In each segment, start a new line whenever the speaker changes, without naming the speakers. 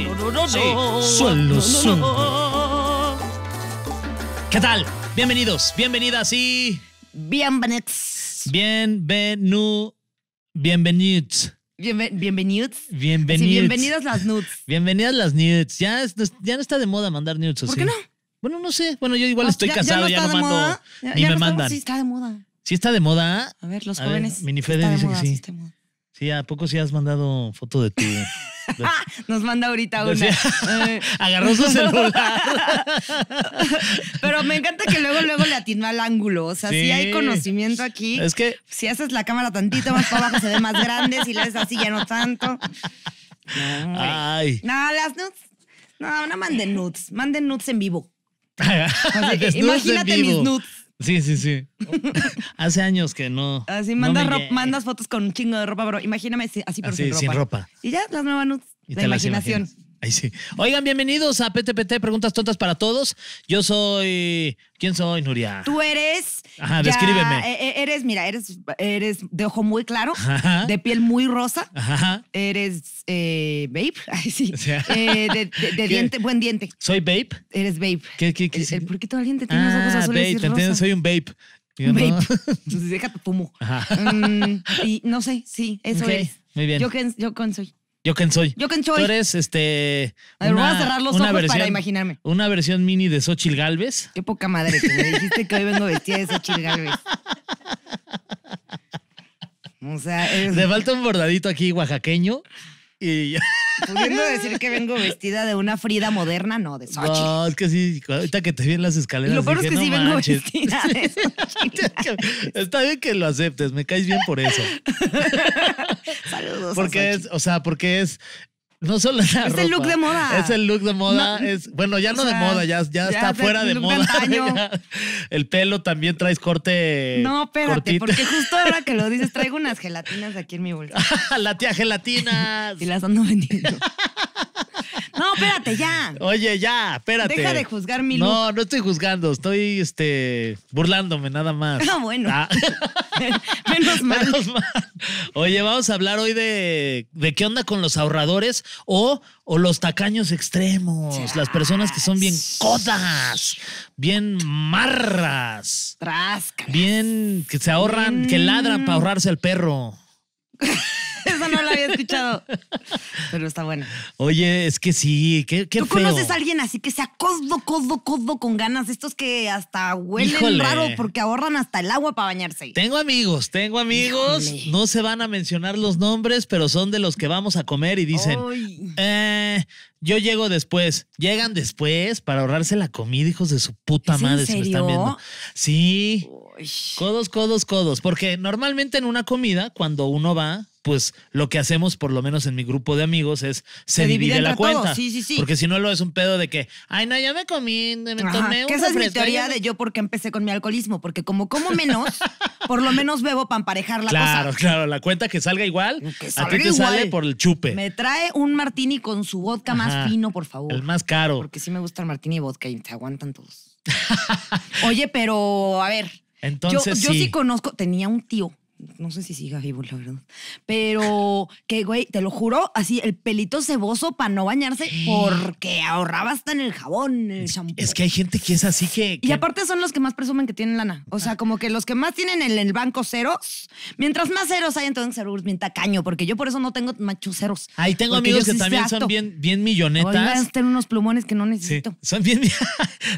no, ¿Qué tal? Bienvenidos, bienvenidas y... Bienvenidos. Bienvenu... Bienvenidos. Bienven bienvenidos. Bienvenidos. bienvenidas las nudes. Bienvenidas las nudes. Ya, ya no está de moda mandar nudes ¿Por qué no? Bueno, no sé. Bueno, yo igual ah, estoy casado, ya no, ya no mando. Y ni me mandan. si está de moda. Si está de moda. A
ver, los jóvenes. Mini Fede dice que sí.
Sí, ¿a poco sí has mandado foto de tu
Nos manda ahorita una. Eh, agarró su celular. Pero me encanta que luego, luego le atinó al ángulo. O sea, si hay conocimiento aquí. Es que. Si haces la cámara tantito más para abajo, se ve más grande. Si la haces así, ya no tanto.
No, Ay.
No, las nudes. No, no manden nudes. Manden nudes en vivo. imagínate mis nudes.
Sí, sí, sí. Hace años que no. Así mandas,
fotos con un chingo de ropa, bro. Imagíname así, así pero sin, ropa. sin ropa. Y ya las nuevas nudes. de imaginación.
Ahí sí. Oigan, bienvenidos a PTPT, Preguntas Tontas para Todos. Yo soy. ¿Quién soy, Nuria? Tú
eres Ajá, descríbeme. Eh, eh, eres, mira, eres, eres de ojo muy claro, de piel muy rosa. Ajá. Eres eh, babe. Ay, sí. Eh, de, diente, buen diente. ¿Soy babe? Eres babe. ¿Qué, qué, ¿Por qué todo el te tiene los ojos ah, azules? Babe, y rosa? Entiendo, soy
un babe. ¿no?
Entonces, Déjate fumo. Ajá. Mm, y no sé, sí, eso es. Muy bien. Yo, yo con soy.
Yo quién soy. Yo quién soy. Tú eres este. A ver, voy a cerrar los ojos para imaginarme. Una versión mini de Xochil Galvez.
Qué poca madre que me dijiste que hoy vengo vestida de Xochil Galvez.
O sea, es... Le falta un bordadito aquí oaxaqueño y ya.
Pudiendo decir que vengo vestida de una Frida moderna, no, de Sochi. No,
es que sí, ahorita que te vi en las escaleras. lo peor es que sí vengo vestida de Está bien que lo aceptes, me caes bien por eso. Saludos. Porque es, o sea, porque es no solo es Es el look de moda. Es el look de moda. es, bueno, ya no de moda, ya, ya, está fuera de
moda.
el pelo también traes corte. No, espérate, porque justo
ahora que lo dices, traigo unas gelatinas aquí en mi bolsa. la tía gelatinas. y las ando vendiendo. No, espérate,
ya. Oye, ya, espérate. Deja de juzgar mi No, no estoy juzgando, estoy este, burlándome nada más. Ah, bueno. Ah.
Menos
mal. Oye, vamos a hablar hoy de, de qué onda con los ahorradores o, o los tacaños extremos, las personas que son bien codas, bien marras, bien que se ahorran, que ladran para ahorrarse al perro.
Eso no lo había escuchado. Pero está bueno
Oye, es que sí, qué, qué ¿Tú conoces a
alguien así que sea codo, codo, codo con ganas? Estos que hasta huelen raro porque ahorran hasta el agua para bañarse.
Tengo amigos, tengo amigos. No se van a mencionar los nombres, pero son de los que vamos a comer y dicen, eh, yo llego después. Llegan después para ahorrarse la comida, hijos de su puta madre, en Sí. Codos, codos, codos. Porque normalmente en una comida, cuando uno va, pues lo que hacemos, por lo menos en mi grupo de amigos, es se, divide la cuenta. Sí, sí, sí. Porque si no, lo es un pedo de que,
ay, no, ya me comí, me Ajá, tomé que Esa es mi teoría de yo porque empecé con mi alcoholismo, porque como como menos, por lo menos bebo para emparejar la cosa. Claro,
claro, la cuenta que salga igual, a ti te sale por el chupe. Me
trae un martini con su vodka más fino, por favor. El más caro. Porque sí me gusta el martini y vodka y te aguantan todos. Oye, pero a ver, yo, sí conozco, tenía un tío no sé si siga vivo, la verdad. Pero que, güey, te lo juro, así el pelito ceboso para no bañarse porque ahorraba hasta en el jabón, el shampoo. Es que hay gente que es así que, Y aparte son los que más presumen que tienen lana. O sea, ah. como que los que más tienen en el, banco ceros, mientras más ceros hay, entonces ser bien tacaño, porque yo por eso no tengo machos ceros. Ahí tengo amigos que también son bien,
bien millonetas.
tener unos plumones que no necesito.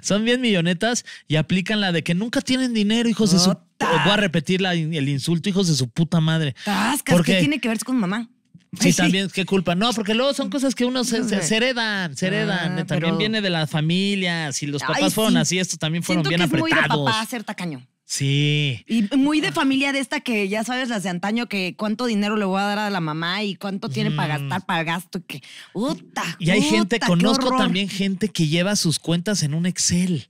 Son, bien, millonetas y aplican la de que nunca tienen dinero, hijos de su Voy a repetir el insulto, hijos de su puta madre. ¿qué tiene
que ver con mamá? Sí, también,
qué culpa. No, porque luego son cosas que uno
se, heredan, se heredan. Ah, también viene
de las familias. Si los papás fueron así, esto también fueron bien que Muy de papá ser tacaño. Sí.
Y muy de familia de esta que ya sabes, las de antaño, que cuánto dinero le voy a dar a la mamá y cuánto tiene para mm. gastar, para gasto, que. y hay gente, conozco también
gente que lleva sus cuentas en un Excel.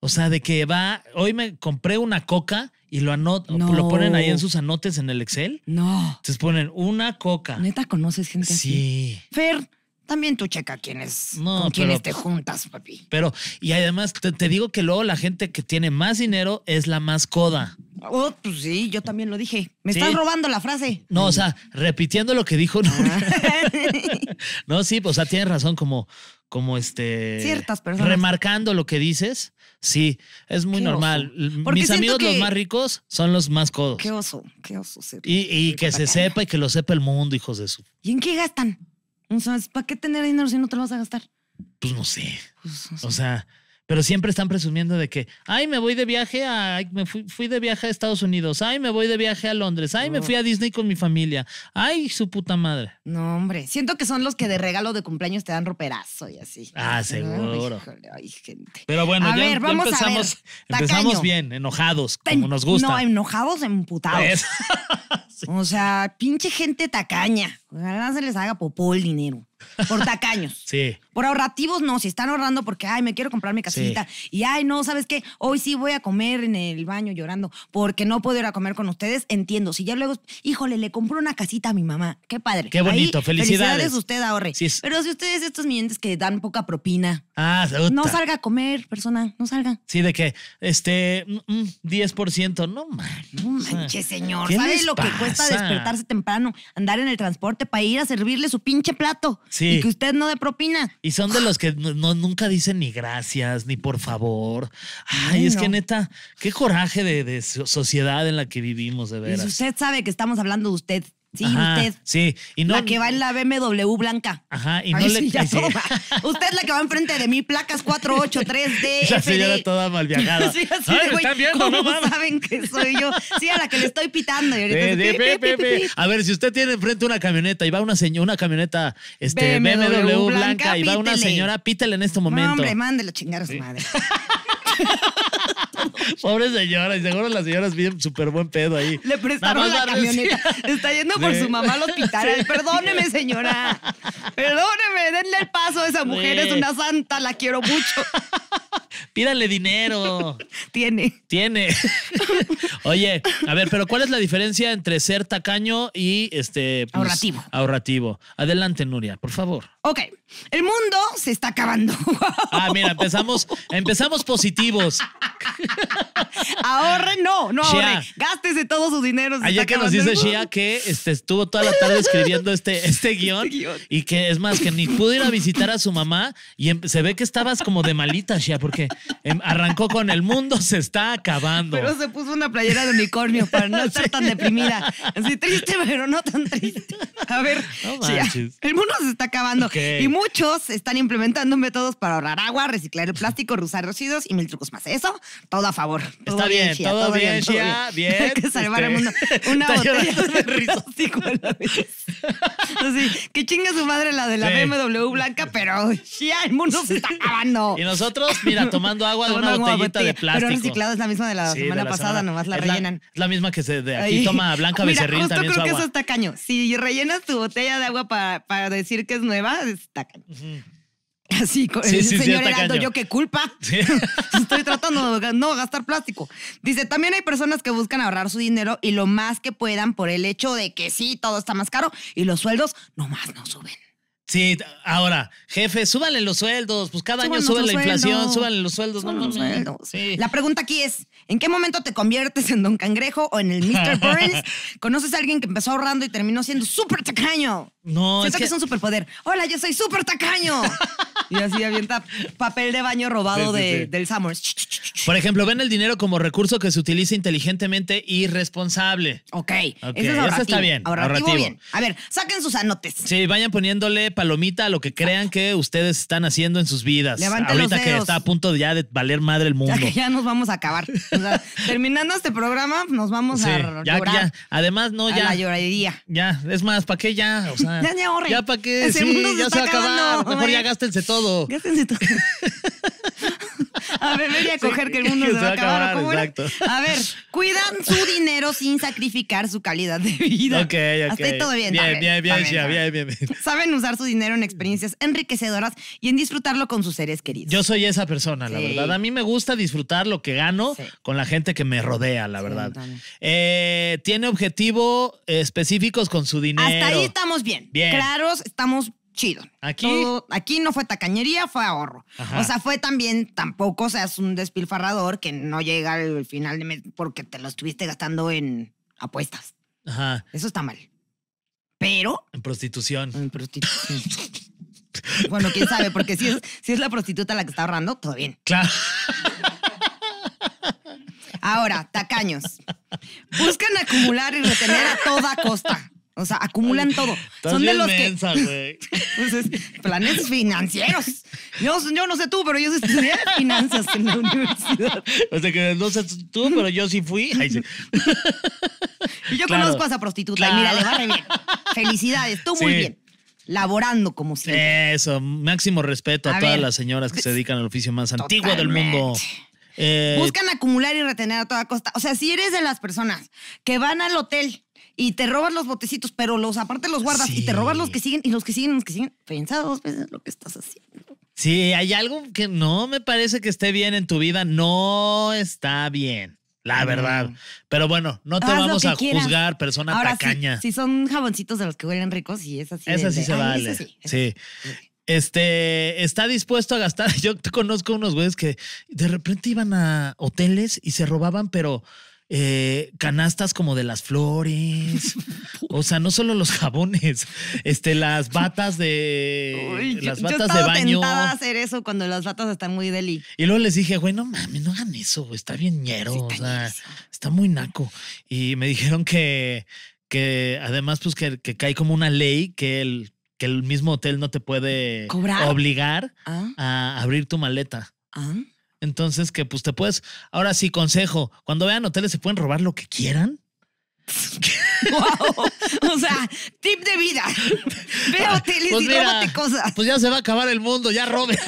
O sea, de que va, hoy me compré una coca y lo lo ponen ahí en sus anotes en el Excel. No. Entonces ponen una coca.
Neta conoces
gente así. Sí.
Fer, también tú checa quién con quiénes te juntas, papi.
Pero, y además te, digo que luego la gente que tiene más dinero es la más coda.
Oh, pues sí, yo también lo dije. Me estás robando la frase. No, o
sea, repitiendo lo que dijo. No, ah. no sí, pues, o sea, tienes razón, como, como este. Ciertas personas. Remarcando lo que dices. Sí, es muy normal. Mis amigos, los más ricos, son los más codos. Qué oso, qué oso. y, que se sepa y que lo sepa el mundo, hijos de su.
¿Y en qué gastan? O sea, ¿para qué tener dinero si no te lo vas a gastar?
Pues, pues no sé. O sea, pero siempre están presumiendo de que, ay, me voy de viaje a, me fui, de viaje a Estados Unidos, ay, me voy de viaje a Londres, ay, me fui a Disney con mi familia, ay, su puta madre.
No, hombre, siento que son los que de regalo de cumpleaños te dan roperazo y así. Ah, seguro.
Pero bueno, ya, em, empezamos, empezamos bien, enojados, como nos gusta. No,
enojados, emputados. O sea, pinche gente tacaña. Ojalá se les haga popó el dinero. Por tacaños. sí. Por ahorrativos, no. Si están ahorrando porque, ay, me quiero comprar mi casita. Y, ay, no, ¿sabes qué? Hoy sí voy a comer en el baño llorando porque no puedo ir a comer con ustedes. Entiendo. Si ya luego, híjole, le compro una casita a mi mamá. Qué padre. Qué bonito. felicidades. usted ahorre. Pero si ustedes, estos mientes que dan poca propina.
Ah, No salga
a comer, persona. No salga.
Sí, de que, este, 10%. Mm, mm, no,
No manches, señor. ¿Sabes lo que cuesta despertarse temprano, andar en el transporte para ir a servirle su pinche plato? Sí. Y que usted no de propina.
Y son de los que no, nunca dicen ni gracias, ni por favor. Ay, es que neta, qué coraje de, sociedad en la que vivimos, de veras. Y usted
sabe que estamos hablando de usted Sí, usted.
Sí, y no. La que va
en la BMW blanca.
Ajá, y no le. Usted
es la que va enfrente de mí, placas 483D. se señora toda mal viajada. sí, así viendo, saben que soy yo? Sí, a la que le estoy pitando. ahorita
a ver, si usted tiene enfrente una camioneta y va una señora, una camioneta este, BMW, blanca, y va una señora, pítele en este momento. No, hombre,
mándelo chingar a su madre.
Pobre señora, y seguro las señoras viven súper buen pedo ahí. Le prestaron la camioneta.
Está yendo por su mamá al hospital. Perdóneme, señora. Perdóneme, denle el paso a esa mujer. Es una santa, la quiero mucho. Pídale
dinero. Tiene. Tiene. Oye, a ver, pero ¿cuál es la diferencia entre ser tacaño y este pues, ahorrativo? Ahorrativo. Adelante, Nuria, por favor.
Ok. El mundo se está acabando.
ah, mira, empezamos, empezamos positivos.
ahorre, no, no ahorre. Gástese todo su dinero. Ayer que nos dice Shia
que este, estuvo toda la tarde escribiendo este, este, este guión, y que es más que ni pudo ir a visitar a su mamá y em, se ve que estabas como de malita, Shia, porque Em, arrancó con el mundo se está acabando. Pero
se puso una playera de unicornio para no estar tan deprimida. Así triste, pero no tan triste. A ver, el mundo se está acabando. Y muchos están implementando métodos para ahorrar agua, reciclar el plástico, usar residuos y mil trucos más. Eso, todo a favor. está bien, todo, bien, bien, que salvar al este, mundo. Una botella de rizostico a la vez. Así, que chinga su madre la de la BMW blanca, pero ya el mundo se está acabando. Y nosotros, mira, tomando agua de una botellita de plástico. Pero reciclado es la misma de la semana pasada, nomás la rellenan.
es la misma que se de aquí toma Blanca Mira, Becerril también creo que eso es
tacaño. Si rellenas tu botella de agua para, para decir que es nueva, es Así, señor yo qué culpa. Estoy tratando de no gastar plástico. Dice, también hay personas que buscan ahorrar su dinero y lo más que puedan por el hecho de que sí, todo está más caro y los sueldos
nomás no suben. Sí, ahora, jefe, súbanle los sueldos, pues cada año sube la inflación, súbanle los sueldos. no,
La pregunta aquí es, ¿en qué momento te conviertes en Don Cangrejo o en el Mr. Burns? ¿Conoces a alguien que empezó ahorrando y terminó siendo súper tacaño? No, es que... es un superpoder. Hola, yo soy súper tacaño. y así avienta papel de baño robado del Summers.
Por ejemplo, ven el dinero como recurso que se utiliza inteligentemente y responsable. Ok,
okay. eso está bien. Ahorrativo, ahorrativo. bien.
A ver, saquen sus anotes. Sí, vayan poniéndole palomita a lo que crean que ustedes están haciendo en sus vidas. Levanten Ahorita que está a punto de ya de valer madre el mundo. Ya ya
nos vamos a acabar. O sea, terminando este programa, nos vamos a ya, llorar. ya.
Además, no, ya. la
lloraría.
Ya, es más, ¿para qué ya? O sea, Ya, ya ¿Ya para qué? ya se va a acabar. Mejor ya gástense todo. Gástense todo.
a y a coger que el mundo se, va a acabar. exacto. A ver, cuidan su dinero sin sacrificar su calidad de vida. Ok, ok. Hasta ahí todo bien. Bien, bien, bien, Saben usar su dinero en experiencias enriquecedoras y en disfrutarlo con sus seres queridos. Yo soy esa persona, la verdad. A mí me gusta
disfrutar lo que gano con la gente que me rodea, la verdad. Eh, tiene objetivos específicos con su dinero. Hasta ahí estamos
bien. Bien. Claros, estamos chido. Aquí. aquí no fue tacañería, fue ahorro. O sea, fue también, tampoco seas un despilfarrador que no llega al final de mes porque te lo estuviste gastando en apuestas.
Ajá. Eso está mal. Pero. En prostitución. En prostitución.
bueno, quién sabe, porque si es, si es la prostituta la que está ahorrando, todo bien. Claro. Ahora, tacaños. Buscan acumular y retener a toda costa. O sea, acumulan todo. Son de los que. Entonces, planes financieros. Yo, no sé tú, pero yo estudié finanzas en la universidad. O sea, que no sé tú, pero yo sí fui. Y yo conozco a esa prostituta y mira, le va bien. Felicidades, tú muy bien laborando como
siempre. Eso, máximo respeto a, todas las señoras que se pues, dedican al oficio más antiguo del mundo. Eh, Buscan
acumular y retener a toda costa. O sea, si eres de las personas que van al hotel y te roban los botecitos, pero los aparte los guardas y te roban los que siguen y los que siguen, los que siguen. pensados, dos veces pues, lo que estás haciendo.
Sí, hay algo que no me parece que esté bien en tu vida. No está bien. La mm. verdad. Pero bueno, no te vamos a juzgar, persona Ahora tacaña. Sí,
si son jaboncitos de los que huelen ricos y es así. Esa sí se vale.
sí, Este está dispuesto a gastar. Yo conozco unos güeyes que de repente iban a hoteles y se robaban, pero eh, canastas como de las flores. o sea, no solo los jabones, este, las batas de. Uy, las batas yo, yo de baño. A
hacer eso cuando las batas están muy deli.
Y luego les dije, güey, no mames, no hagan eso, está bien ñero. o sea, está muy naco. Y me dijeron que, que además, pues que, cae como una ley que el que el mismo hotel no te puede obligar ¿Ah? a abrir tu maleta. ¿Ah? Entonces, que pues te puedes. Ahora sí, consejo: cuando vean hoteles, se pueden robar lo que quieran.
wow. O sea, tip de vida. Ve hoteles pues y mira, róbate cosas. Pues ya se va a acabar el mundo, ya robe.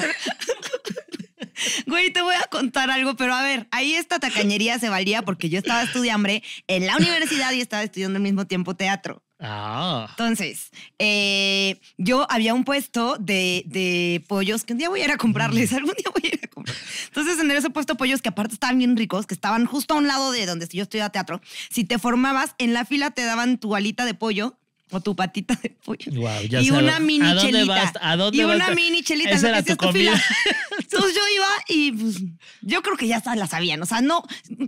Güey, te voy a contar algo, pero a ver, ahí esta tacañería se valía porque yo estaba estudiando en la universidad y estaba estudiando al mismo tiempo teatro. Ah. Entonces, eh, yo había un puesto de, de, pollos que un día voy a ir a comprarles, mm. algún día voy a ir a comprarles entonces, en ese puesto pollos que aparte estaban bien ricos, que estaban justo a un lado de donde yo a teatro, si te formabas en la fila te daban tu alita de pollo o tu patita de pollo.
Wow, ya y una mini ¿a dónde chelita. Vas, y una mini chelita. era Entonces
yo iba y pues, yo creo que ya la sabían. O sea, no,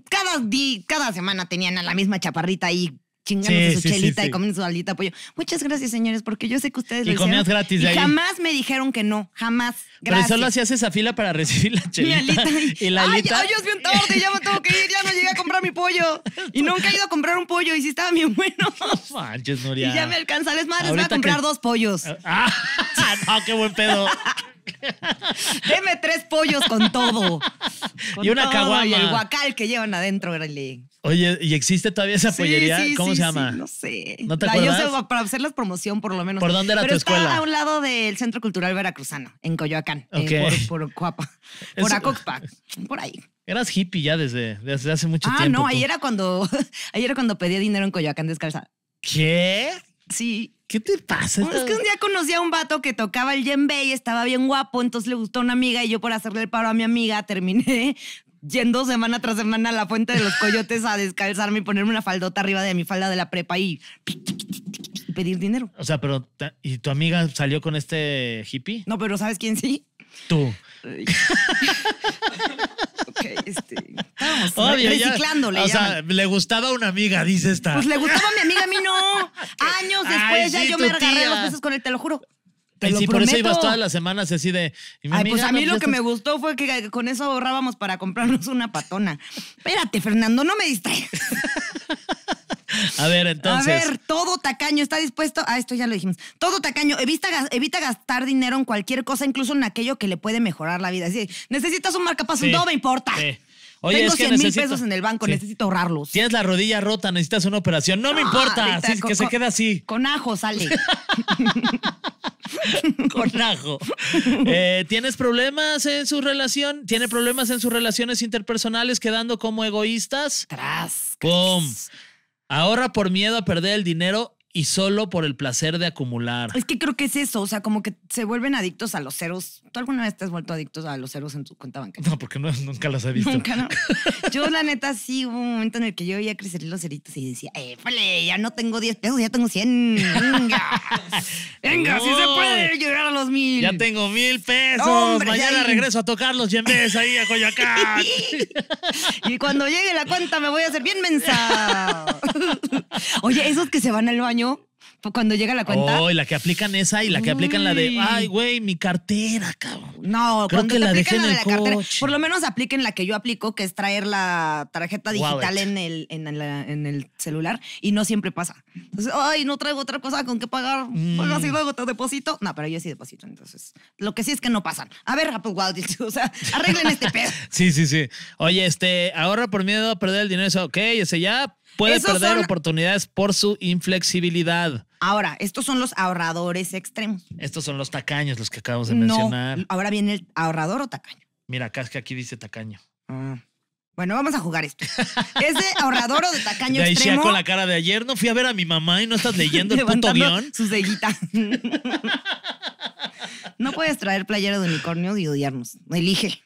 cada, día cada semana tenían a la misma chaparrita ahí chingándose sí, su chelita y comiendo su de pollo. Muchas gracias, señores, porque yo sé que ustedes y lo gratis de y jamás me dijeron que no, jamás. Gracias. Pero solo
hacías esa fila para recibir la chelita. Y, la alita. Ay, ay,
yo bien tarde, ya me tengo que ir, ya no llegué a comprar mi pollo. Y nunca he ido a comprar un pollo y si estaba bien bueno. No manches, Nuria. Y ya me alcanza, les voy a comprar dos pollos. Ah, ah, no, qué buen pedo. Deme tres pollos con todo.
y una caguama. Y el
guacal que llevan adentro, Grelly.
Oye, ¿y existe todavía esa pollería? ¿Cómo se llama?
no sé. ¿No te para promoción, por lo menos. ¿Por dónde era tu escuela? a un lado del Centro Cultural Veracruzano, en Coyoacán. Eh, ok. por, por Por Acoxpa. Por ahí.
Eras hippie ya desde, hace mucho ah, tiempo. Ah, no, ahí era,
cuando, ahí cuando pedía dinero en Coyoacán descalzada.
¿Qué?
Sí. ¿Qué te pasa? es que un día conocí a un vato que tocaba el djembe y estaba bien guapo, entonces le gustó una amiga y yo por hacerle el paro a mi amiga terminé yendo semana tras semana a la fuente de los coyotes a descalzarme y ponerme una faldota arriba de mi falda de la prepa y pedir dinero.
O sea, pero ¿y tu amiga salió con este hippie? No, pero ¿sabes quién sí? Tú. ok, este. reciclándole. o sea, le gustaba a una amiga, dice esta. Pues le gustaba a mi amiga, a mí
no. Años después ya yo me agarré los besos con él, te lo juro y sí, por eso ibas todas las
semanas así de. Ay, pues a mí lo que me
gustó fue que con eso ahorrábamos para comprarnos una patona. Espérate, Fernando, no me distraigas.
A ver, entonces. A ver,
todo tacaño está dispuesto. Ah, esto ya lo dijimos. Todo tacaño evita, evita gastar dinero en cualquier cosa, incluso en aquello que le puede mejorar la vida. Si necesitas un marcapazo, no me importa. Tengo 100 mil pesos en el banco, necesito ahorrarlos.
Tienes la rodilla rota, necesitas una operación. No me importa, así que se queda así.
Con ajo sale.
con eh, ¿Tienes problemas en su relación? ¿Tiene problemas en sus relaciones interpersonales quedando como egoístas? Tras. ¡Pum! Ahorra por miedo a perder el dinero y solo por el placer de acumular. Es
que creo que es eso, o sea, como que se vuelven adictos a los ceros. ¿Tú alguna vez te has vuelto adictos a los ceros en tu cuenta bancaria?
No, porque nunca los he visto.
Nunca, Yo, la neta, sí, hubo un momento en el que yo a crecer los ceritos y decía, eh, vale, ya no tengo 10 pesos, ya tengo 100. Venga, venga, si se puede llegar a los mil. Ya tengo mil pesos. Mañana regreso a tocar los yembes ahí a
Coyoacán.
y cuando llegue la cuenta me voy a hacer bien mensa. Oye, esos que se van al baño cuando llega la cuenta. Oh, y
la que aplican esa y la que aplican la de, ay, güey,
mi cartera, cabrón. No, Creo que la aplican la de la cartera, por lo menos apliquen la que yo aplico, que es traer la tarjeta digital en el, en, el, en el, celular y no siempre pasa. Entonces, ay, no traigo otra cosa con qué pagar, Pues mm. así luego te deposito. No, pero yo sí deposito, entonces. Lo que sí es que no pasan. A ver, Apple o sea, arreglen este pedo.
sí, sí, sí. Oye, este, ahorra por miedo a perder el dinero, eso, ok, ese ya puede perder oportunidades por su inflexibilidad.
Ahora, estos son los ahorradores extremos.
Estos son los tacaños, los
que acabamos de mencionar. Ahora viene el ahorrador o tacaño. Mira, acá es que aquí dice tacaño. Ah. Bueno, vamos a jugar esto. Ese de ahorrador o de tacaño de extremo? con la cara de ayer. No fui a ver
a mi mamá y no estás leyendo el puto guión.
Su sellita. no puedes traer playera de unicornio y odiarnos. Elige.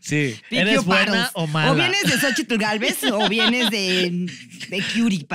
sí. ¿Eres buena o mala? O vienes de Xochitl
Galvez o vienes de, de Curie